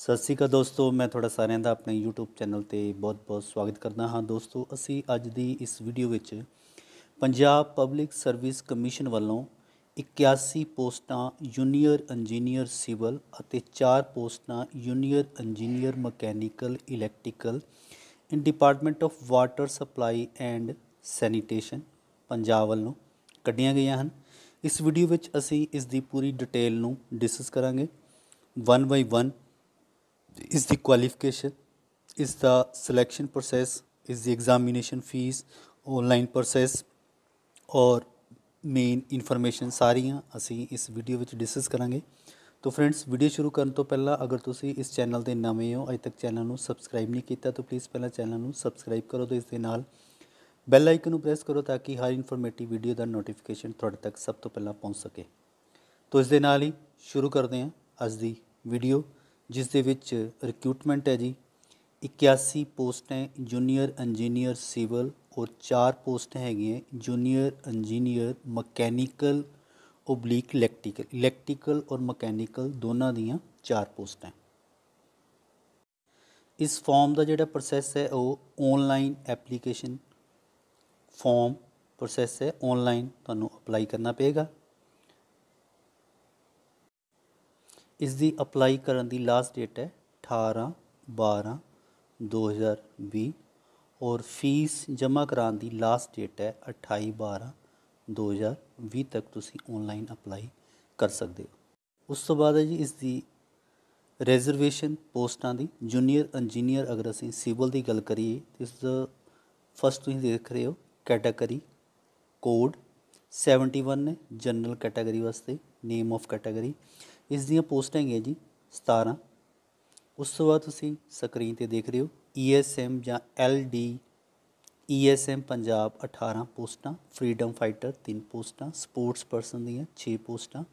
ਸਤਿ ਸ੍ਰੀ ਅਕਾਲ ਦੋਸਤੋ ਮੈਂ ਤੁਹਾਡਾ ਸਾਰਿਆਂ ਦਾ ਆਪਣੇ YouTube ਚੈਨਲ ਤੇ ਬਹੁਤ-ਬਹੁਤ ਸਵਾਗਤ ਕਰਦਾ ਹਾਂ ਦੋਸਤੋ ਅਸੀਂ ਅੱਜ ਦੀ ਇਸ ਵੀਡੀਓ ਵਿੱਚ ਪੰਜਾਬ ਪਬਲਿਕ ਸਰਵਿਸ ਕਮਿਸ਼ਨ ਵੱਲੋਂ 81 ਪੋਸਟਾਂ ਜੂਨੀਅਰ ਇੰਜੀਨੀਅਰ ਸਿਵਲ ਅਤੇ 4 ਪੋਸਟਾਂ junior engineer mechanical electrical in department of water supply and sanitation Punjab ਵੱਲੋਂ ਕੱਢੀਆਂ ਗਈਆਂ ਹਨ ਇਸ ਵੀਡੀਓ ਵਿੱਚ ਅਸੀਂ ਇਸ ਦੀ ਪੂਰੀ ਡਿਟੇਲ ਨੂੰ ਡਿਸਕਸ ਕਰਾਂਗੇ 1 by 1 is the qualification is the selection process is the examination fees online process और ਮੇਨ ਇਨਫੋਰਮੇਸ਼ਨ ਸਾਰੀਆਂ ਅਸੀਂ ਇਸ ਵੀਡੀਓ ਵਿੱਚ ਡਿਸਕਸ ਕਰਾਂਗੇ ਤੋ ਫਰੈਂਡਸ ਵੀਡੀਓ ਸ਼ੁਰੂ ਕਰਨ ਤੋਂ ਪਹਿਲਾਂ ਅਗਰ ਤੁਸੀਂ ਇਸ ਚੈਨਲ ਦੇ ਨਵੇਂ ਹੋ ਅਜੇ ਤੱਕ ਚੈਨਲ ਨੂੰ ਸਬਸਕ੍ਰਾਈਬ ਨਹੀਂ ਕੀਤਾ ਤਾਂ ਪਲੀਜ਼ ਪਹਿਲਾਂ ਚੈਨਲ ਨੂੰ ਸਬਸਕ੍ਰਾਈਬ ਕਰੋ ਤੇ ਇਸ ਦੇ ਨਾਲ ਬੈਲ ਆਈਕਨ ਨੂੰ ਪ੍ਰੈਸ ਕਰੋ ਤਾਂ ਕਿ ਹਰ ਇਨਫੋਰਮੇਟਿਵ ਵੀਡੀਓ ਦਾ ਨੋਟੀਫਿਕੇਸ਼ਨ ਤੁਹਾਡੇ ਤੱਕ ਸਭ ਤੋਂ ਪਹਿਲਾਂ ਪਹੁੰਚ ਸਕੇ ਤੋ ਇਸ ਦੇ ਨਾਲ ਹੀ ਸ਼ੁਰੂ ਕਰਦੇ ਹਾਂ ਅੱਜ ਦੀ ਵੀਡੀਓ ਜਿਸ ਦੇ ਵਿੱਚ ਰਿਕਰੂਟਮੈਂਟ ਹੈ ਜੀ 81 ਪੋਸਟਾਂ ਜੂਨੀਅਰ ਇੰਜੀਨੀਅਰ ਸਿਵਲ ਔਰ 4 ਪੋਸਟਾਂ ਹੈਗੀਆਂ junior engineer mechanical oblique electrical electrical ਔਰ ਮਕੈਨੀਕਲ ਦੋਨਾਂ ਦੀਆਂ 4 ਪੋਸਟਾਂ ਇਸ ਫਾਰਮ ਦਾ ਜਿਹੜਾ ਪ੍ਰੋਸੈਸ ਹੈ ਉਹ ਆਨਲਾਈਨ ਐਪਲੀਕੇਸ਼ਨ ਫਾਰਮ ਪ੍ਰੋਸੈਸ ਹੈ ਆਨਲਾਈਨ ਤੁਹਾਨੂੰ ਅਪਲਾਈ ਕਰਨਾ ਪਏਗਾ ਇਸ ਦੀ ਅਪਲਾਈ ਕਰਨ ਦੀ ਲਾਸਟ ਡੇਟ ਹੈ 18 12 2020 ਔਰ ਫੀਸ ਜਮ੍ਹਾਂ ਕਰਾਉਣ ਦੀ ਲਾਸਟ ਡੇਟ ਹੈ 28 12 2020 ਤੱਕ ਤੁਸੀਂ ਆਨਲਾਈਨ ਅਪਲਾਈ ਕਰ ਸਕਦੇ ਹੋ ਉਸ ਤੋਂ ਬਾਅਦ ਹੈ ਜੀ ਇਸ ਦੀ ਰਿਜ਼ਰਵੇਸ਼ਨ ਪੋਸਟਾਂ ਦੀ ਜੂਨੀਅਰ ਇੰਜੀਨੀਅਰ ਅਗਰ ਅਸੀਂ ਸਿਵਲ ਦੀ ਗੱਲ ਕਰੀਏ ਇਸ ਦਾ ਫਸਟ ਤੁਸੀਂ ਦੇਖ ਰਹੇ ਹੋ ਕੈਟਾਗਰੀ ਕੋਡ 71 ਨੇ ਜਨਰਲ ਕੈਟਾਗਰੀ ਵਾਸਤੇ ਨੇਮ ਆਫ ਕੈਟਾਗਰੀ ਇਸ ਦੀਆਂ ਪੋਸਟਾਂ ਹੈਗੀਆਂ ਜੀ 17 ਉਸ ਤੋਂ ਬਾਅਦ ਤੁਸੀਂ ਸਕਰੀਨ ਤੇ ਦੇਖ ਰਹੇ ਹੋ ਈਐਸਐਮ ਜਾਂ ਐਲਡੀ ਈਐਸਐਮ ਪੰਜਾਬ 18 ਪੋਸਟਾਂ ਫਰੀडम ਫਾਈਟਰ 3 ਪੋਸਟਾਂ ਸਪੋਰਟਸ ਪਰਸਨ ਦੀਆਂ 6 ਪੋਸਟਾਂ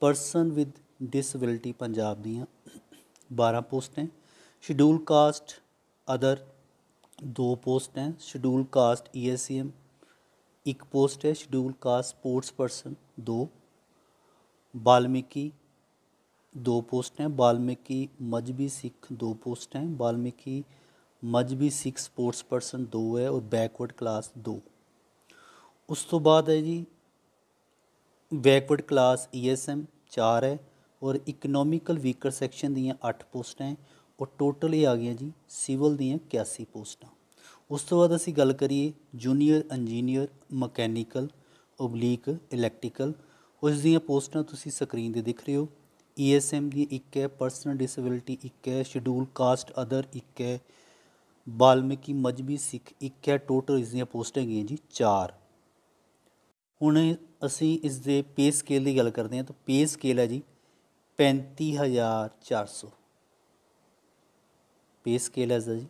ਪਰਸਨ ਵਿਦ ਡਿਸੇਬਿਲਿਟੀ ਪੰਜਾਬ ਦੀਆਂ 12 ਪੋਸਟਾਂ ਸ਼ਡਿਊਲ ਕਾਸਟ ਅਦਰ 2 ਪੋਸਟਾਂ ਸ਼ਡਿਊਲ ਕਾਸਟ ਈਐਸਐਮ ਇੱਕ ਪੋਸਟ ਹੈ schedule caste sports person 2 Balmiki ਦੋ ਪੋਸਟ ਹੈ ਬਾਲਮਿਕੀ ਮਜਬੀ ਸਿੱਖ ਦੋ ਪੋਸਟ ਹੈ ਬਾਲਮਿਕੀ ਮਜਬੀ ਸਿੱਖ ਸਪੋਰਟਸ ਪਰਸਨ ਦੋ ਹੈ ਔਰ ਬੈਕਵਰਡ ਕਲਾਸ ਦੋ ਉਸ ਤੋਂ ਬਾਅਦ ਹੈ ਜੀ ਬੈਕਵਰਡ ਕਲਾਸ ਈਐਸਐਮ 4 ਹੈ ਔਰ ਇਕਨੋਮਿਕਲ ਵੀਕਰ ਸੈਕਸ਼ਨ ਦੀਆਂ 8 ਪੋਸਟਾਂ ਹੈ ਔਰ ਟੋਟਲ ਇਹ ਆ ਗਈਆਂ ਜੀ ਸਿਵਲ ਦੀਆਂ 81 ਪੋਸਟਾਂ ਉਸ ਤੋਂ ਬਾਅਦ ਅਸੀਂ ਗੱਲ ਕਰੀਏ junior engineer mechanical oblique electrical ਉਸ ਦੀਆਂ ਪੋਸਟਾਂ ਤੁਸੀਂ ਸਕਰੀਨ ਤੇ ਦਿਖ ਰਹੇ ਹੋ ई एस एम दी इक है परसनल डिसेबिलिटी इक है शेड्यूल कास्ट अदर इक है बाल्मीकि मजहबी सिख इक है टोटल इस दोस्टा है जी चार हूँ असी इस दे पे स्केल की गल करते हैं तो पे स्केल है जी पैंती हज़ार चार सौ पे स्केल है इसका जी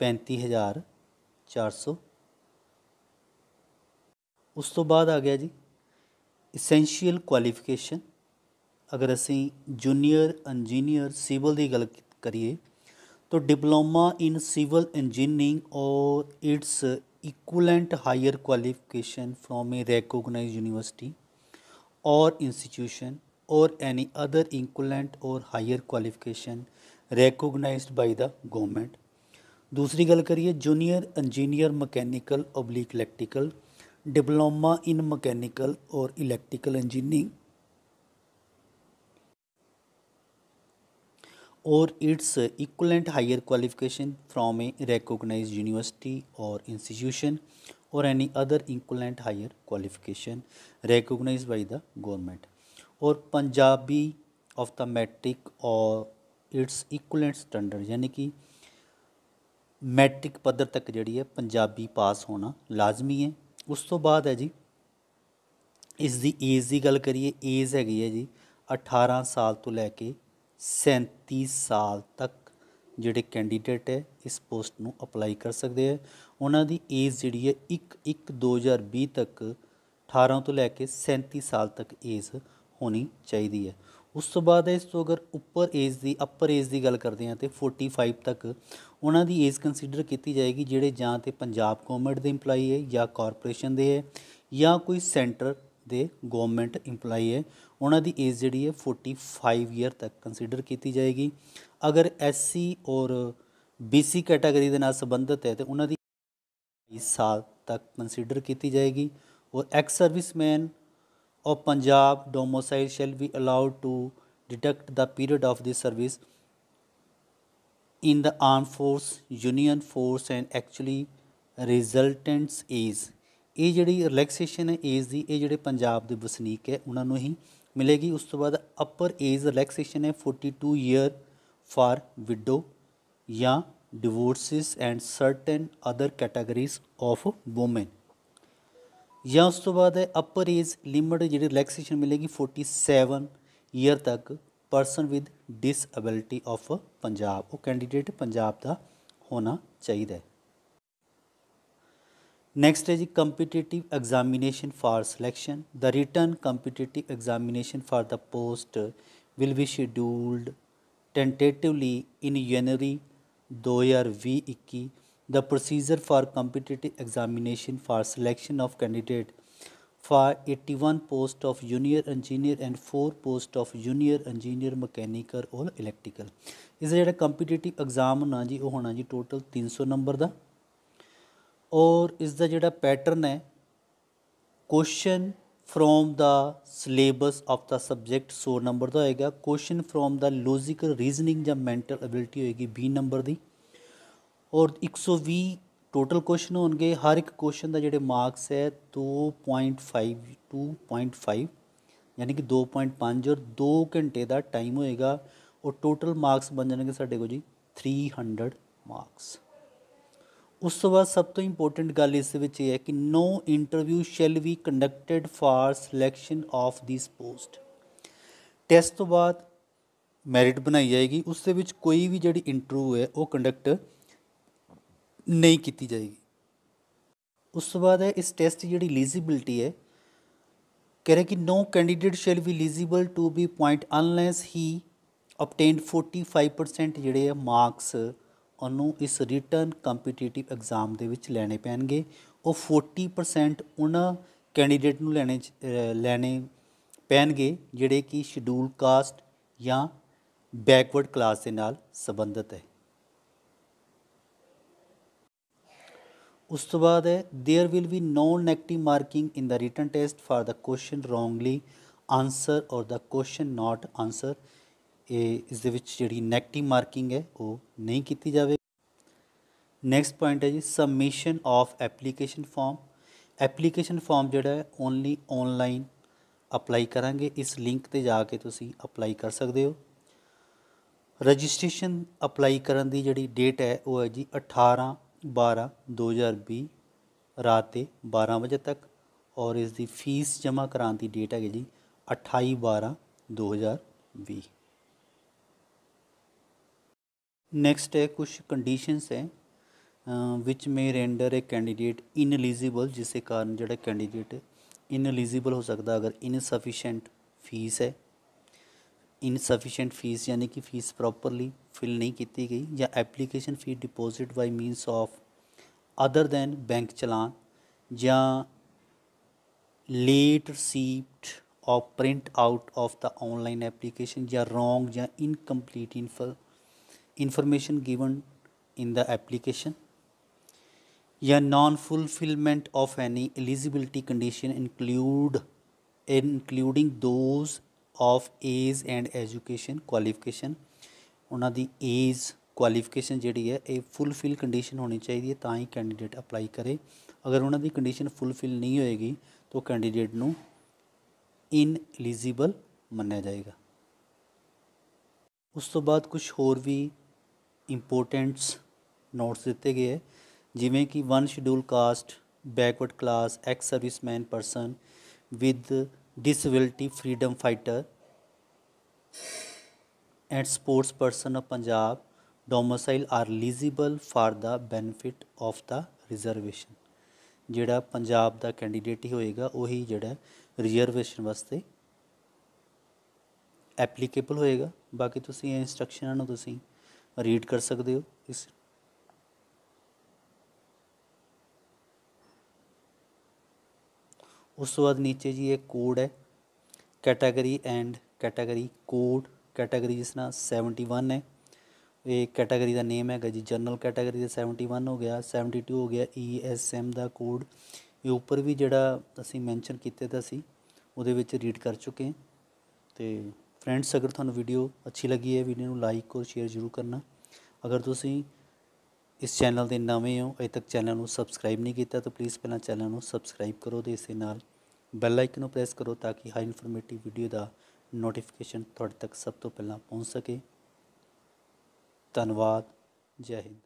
पैंती हज़ार चार सौ उस तो बाद आ गया जी इसेंशियल क्वालिफिकेशन अगर असी जूनियर इंजीनियर सिविल की गल करिए तो diploma in civil engineering or its equivalent higher qualification from a recognise university or institution or any other equivalent or higher qualification recognise by the government दूसरी गल करिए junior engineer mechanical oblique electrical diploma in mechanical or electrical engineering or its equivalent higher qualification from a recognise university or institution or any other equivalent higher qualification recognise by the government और Punjabi of the matric और its equivalent standard यानी कि matric पदर तक जी है पंजाबी पास होना लाजमी है उस तो बाद है जी इसकी एज की गल करिए एज हैगी है जी अठारह साल तो लैके 37 ਸਾਲ ਤੱਕ ਜਿਹੜੇ ਕੈਂਡੀਡੇਟ ਹੈ ਇਸ ਪੋਸਟ ਨੂੰ ਅਪਲਾਈ ਕਰ ਸਕਦੇ ਹੈ ਉਹਨਾਂ ਦੀ ਏਜ ਜਿਹੜੀ ਹੈ 1 1 2020 ਤੱਕ 18 ਤੋਂ ਲੈ ਕੇ 37 ਸਾਲ ਤੱਕ ਏਜ ਹੋਣੀ ਚਾਹੀਦੀ ਹੈ ਉਸ ਤੋਂ ਬਾਅਦ ਇਸ ਤੋਂ ਅਗਰ ਉੱਪਰ ਏਜ ਦੀ ਅਪਰ ਏਜ ਦੀ ਗੱਲ ਕਰਦੇ ਹਾਂ ਤੇ 45 ਤੱਕ ਉਹਨਾਂ ਦੀ ਏਜ ਕੰਸੀਡਰ ਕੀਤੀ ਜਾਏਗੀ ਜਿਹੜੇ ਜਾਂ ਤੇ ਪੰਜਾਬ ਗਵਰਨਮੈਂਟ ਦੇ EMPLOYEE ਹੈ ਜਾਂ ਕਾਰਪੋਰੇਸ਼ਨ ਦੇ ਹੈ ਜਾਂ ਕੋਈ ਸੈਂਟਰ ਦੇ ਗਵਰਨਮੈਂਟ EMPLOYEE ਹੈ ਉਹਨਾਂ ਦੀ ਏਜ ਜਿਹੜੀ ਹੈ 45 ਈਅਰ ਤੱਕ ਕੰਸੀਡਰ ਕੀਤੀ ਜਾਏਗੀ ਅਗਰ SC ਔਰ BC ਕੈਟਾਗਰੀ ਦੇ ਨਾਲ ਸੰਬੰਧਿਤ ਹੈ ਤੇ ਉਹਨਾਂ ਦੀ 20 ਸਾਲ ਤੱਕ ਕੰਸੀਡਰ ਕੀਤੀ ਜਾਏਗੀ ਔਰ ex serviceman of Punjab domicile shall be allowed to deduct the period of the service in the armed force, union force and actually resultants is ਇਹ ਜਿਹੜੀ ਰਿਲੈਕਸੇਸ਼ਨ ਹੈ ਏਜ ਦੀ ਇਹ ਜਿਹੜੇ ਪੰਜਾਬ ਦੇ ਵਸਨੀਕ ਹੈ ਉਹਨਾਂ ਨੂੰ ਹੀ ਮਿਲੇਗੀ ਉਸ ਤੋਂ ਬਾਅਦ ਅਪਰ ਏਜ ਰਿਲੈਕਸੇਸ਼ਨ ਹੈ 42 ਈਅਰ ਫਾਰ ਵਿਡੋ ਜਾਂ divorcees and certain other categories of women ਜਾਂ ਉਸ ਤੋਂ ਬਾਅਦ ਹੈ ਅਪਰ ਏਜ ਲਿਮਟ ਜਿਹੜੀ ਰਿਲੈਕਸੇਸ਼ਨ ਮਿਲੇਗੀ 47 ਈਅਰ ਤੱਕ person with disability of Punjab ਉਹ ਕੈਂਡੀਡੇਟ ਪੰਜਾਬ ਦਾ ਹੋਣਾ ਚਾਹੀਦਾ ਹੈ ਨੈਕਸਟ ਹੈ ਜੀ competitive examination for selection the written competitive examination for the post will be scheduled tentatively in January 2021 the procedure for competitive examination for selection of candidate for 81 post of junior engineer and 4 post of junior engineer mechanical or electrical ਇਸ ਜਿਹੜਾ competitive exam ਹੋਣਾ ਜੀ ਉਹ ਹੋਣਾ ਜੀ total 300 number ਦਾ ਔਰ ਇਸ ਦਾ ਜਿਹੜਾ ਪੈਟਰਨ ਹੈ question from the syllabus of the subject 100 number ਦਾ ਹੋਏਗਾ question from the logical reasoning ਜਾਂ ਮੈਂਟਲ ਐਬਿਲਿਟੀ ਹੋਏਗੀ 20 ਨੰਬਰ ਦੀ ਔਰ 120 ਟੋਟਲ ਕੁਐਸਚਨ ਹੋਣਗੇ ਹਰ ਇੱਕ ਕੁਐਸਚਨ ਦਾ ਜਿਹੜੇ ਮਾਰਕਸ ਹੈ 2.5 2.5 ਯਾਨੀ ਕਿ 2.5 ਔਰ 2 ਘੰਟੇ ਦਾ ਟਾਈਮ ਹੋਏਗਾ ਔਰ ਟੋਟਲ ਮਾਰਕਸ ਬਣ ਜਾਣਗੇ ਸਾਡੇ ਕੋਲ ਜੀ 300 ਮਾਰਕਸ ਉਸ ਤੋਂ ਬਾਅਦ ਸਭ ਤੋਂ ਇੰਪੋਰਟੈਂਟ ਗੱਲ ਇਸ ਵਿੱਚ ਇਹ ਹੈ ਕਿ no interview shall be conducted for selection of this post test ਤੋਂ ਬਾਅਦ ਮੈਰਿਟ ਬਣਾਈ ਜਾਏਗੀ ਉਸ ਦੇ ਵਿੱਚ ਕੋਈ ਵੀ ਜਿਹੜੀ ਇੰਟਰਵਿਊ ਹੈ ਉਹ ਕੰਡਕਟ ਨਹੀਂ ਕੀਤੀ ਜਾਏਗੀ ਉਸ ਤੋਂ ਬਾਅਦ ਹੈ ਇਸ ਟੈਸਟ ਜਿਹੜੀ ਐਲੀਜੀਬਿਲਟੀ ਹੈ ਕਹ ਰਿਹਾ ਕਿ no candidate shall be eligible to be point unless he obtained 45% ਜਿਹੜੇ ਆ ਮਾਰਕਸ ਉਹਨੂੰ ਇਸ ਰਿਟਰਨ ਕੰਪੀਟੀਟਿਵ ਐਗਜ਼ਾਮ ਦੇ ਵਿੱਚ ਲੈਣੇ ਪੈਣਗੇ ਉਹ 40% ਉਹਨਾਂ ਕੈਂਡੀਡੇਟ ਨੂੰ ਲੈਣੇ ਲੈਣੇ ਪੈਣਗੇ ਜਿਹੜੇ ਕਿ ਸ਼ਡਿਊਲ ਕਾਸਟ ਜਾਂ ਬੈਕਵਰਡ ਕਲਾਸ ਦੇ ਨਾਲ ਸੰਬੰਧਿਤ ਹੈ ਉਸ ਤੋਂ ਬਾਅਦ ਹੈ there will be no negative marking in the written test for the question wrongly answer or the question not answer ਇਹ ਇਸ ਦੇ ਵਿੱਚ ਜਿਹੜੀ ਨੈਗੇਟਿਵ ਮਾਰਕਿੰਗ ਹੈ ਉਹ ਨਹੀਂ ਕੀਤੀ ਜਾਵੇ ਨੈਕਸਟ ਪੁਆਇੰਟ ਹੈ ਜੀ submission of application form application form ਜਿਹੜਾ ਹੈ ਓਨਲੀ ਆਨਲਾਈਨ ਅਪਲਾਈ ਕਰਾਂਗੇ ਇਸ ਲਿੰਕ ਤੇ ਜਾ ਕੇ ਤੁਸੀਂ ਅਪਲਾਈ ਕਰ ਸਕਦੇ ਹੋ ਰਜਿਸਟ੍ਰੇਸ਼ਨ ਅਪਲਾਈ ਕਰਨ ਦੀ ਜਿਹੜੀ ਡੇਟ ਹੈ ਉਹ ਹੈ ਜੀ 18 12 2020 ਰਾਤ ਦੇ 12 ਵਜੇ ਤੱਕ ਔਰ ਇਸ ਦੀ ਫੀਸ ਜਮ੍ਹਾਂ ਕਰਾਉਣ ਦੀ ਡੇਟ ਹੈ ਜੀ 28 12 2020 नेक्स्ट है कुछ कंडीशंस हैं which may render a candidate ineligible जिसके कारण जोड़ा कैंडीडेट इनएलिजिबल हो सकता अगर इनसफिशेंट फीस है इनसफिशेंट फीस यानी कि फीस प्रॉपरली फिल नहीं की गई या application fee deposit by means of other than bank challan या late receipt of print out of the online application या रोंग या incomplete inform information given in the application या non fulfilment of any eligibility condition include including those of age and education qualification ਉਹਨਾਂ ਦੀ age qualification ਜਿਹੜੀ ਹੈ ਇਹ fulfil condition ਹੋਣੀ ਚਾਹੀਦੀ ਹੈ ਤਾਂ ਹੀ ਕੈਂਡੀਡੇਟ ਅਪਲਾਈ ਕਰੇ ਅਗਰ ਉਹਨਾਂ ਦੀ ਕੰਡੀਸ਼ਨ ਫੁੱਲਫਿਲ ਨਹੀਂ ਹੋਏਗੀ ਤਾਂ ਕੈਂਡੀਡੇਟ ਨੂੰ ਇਨ ਐਲੀਜੀਬਲ ਮੰਨਿਆ ਜਾਏਗਾ ਉਸ ਤੋਂ ਬਾਅਦ ਕੁਝ ਹੋਰ ਵੀ ਇੰਪੋਰਟੈਂਟਸ ਨੋਟਸ ਦਿੱਤੇ ਗਏ ਹੈ ਜਿਵੇਂ ਕਿ one schedule caste backward class ex serviceman person with disability freedom fighter and sports person of Punjab domicile are eligible for the benefit of the reservation ਜਿਹੜਾ ਪੰਜਾਬ ਦਾ ਕੈਂਡੀਡੇਟ ਹੀ ਹੋਏਗਾ ਉਹੀ ਜਿਹੜਾ ਰਿਜ਼ਰਵੇਸ਼ਨ ਵਾਸਤੇ ਐਪਲੀਕੇਬਲ ਹੋਏਗਾ ਬਾਕੀ ਤੁਸੀਂ ਇਹ ਇਨਸਟਰਕਸ਼ਨਾਂ ਨੂੰ ਤੁਸੀਂ ਰੀਡ ਕਰ ਸਕਦੇ ਹੋ ਇਸ ਉਸ ਤੋਂ ਬਾਅਦ نیچے ਜੀ ਇਹ ਕੋਡ ਹੈ category and category code category ਜਿਸ ਨਾਲ 71 ਹੈ ਇਹ ਕੈਟਾਗਰੀ ਦਾ ਨੇਮ ਹੈਗਾ ਜੀ ਜਨਰਲ ਕੈਟਾਗਰੀ ਦਾ 71 ਹੋ ਗਿਆ 72 ਹੋ ਗਿਆ ਐਮ e ਦਾ ਕੋਡ ਇਹ ਉੱਪਰ ਵੀ ਜਿਹੜਾ ਅਸੀਂ ਮੈਂਸ਼ਨ ਕੀਤੇ ਦਾ ਸੀ ਉਹਦੇ ਵਿੱਚ ਰੀਡ ਕਰ ਚੁੱਕੇ ਤੇ ਫਰੈਂਡਸ ਅਗਰ ਤੁਹਾਨੂੰ ਵੀਡੀਓ ਅੱਛੀ ਲੱਗੀ ਹੈ ਵੀਡੀਓ ਨੂੰ ਲਾਈਕ ਔਰ ਸ਼ੇਅਰ ਜ਼ਰੂਰ ਕਰਨਾ ਅਗਰ ਤੁਸੀਂ ਇਸ ਚੈਨਲ ਦੇ ਨਵੇਂ ਹੋ ਅਜੇ ਤੱਕ ਚੈਨਲ ਨੂੰ ਸਬਸਕ੍ਰਾਈਬ ਨਹੀਂ ਕੀਤਾ ਤਾਂ ਪਲੀਜ਼ ਪਹਿਲਾਂ ਚੈਨਲ ਨੂੰ ਸਬਸਕ੍ਰਾਈਬ ਕਰੋ ਤੇ ਇਸੇ ਨਾਲ ਬੈਲ ਆਈਕਨ ਨੂੰ ਪ੍ਰੈਸ ਕਰੋ ਤਾਂ ਕਿ ਹਰ ਇਨਫੋਰਮੇਟਿਵ ਵੀਡੀਓ ਦਾ ਨੋਟੀਫਿਕੇਸ਼ਨ ਤੁਹਾਡੇ ਤੱਕ ਸਭ ਤੋਂ ਪਹਿਲਾਂ ਪਹੁੰਚ ਸਕੇ ਧੰਨਵਾਦ ਜੈ ਹਿੰਦ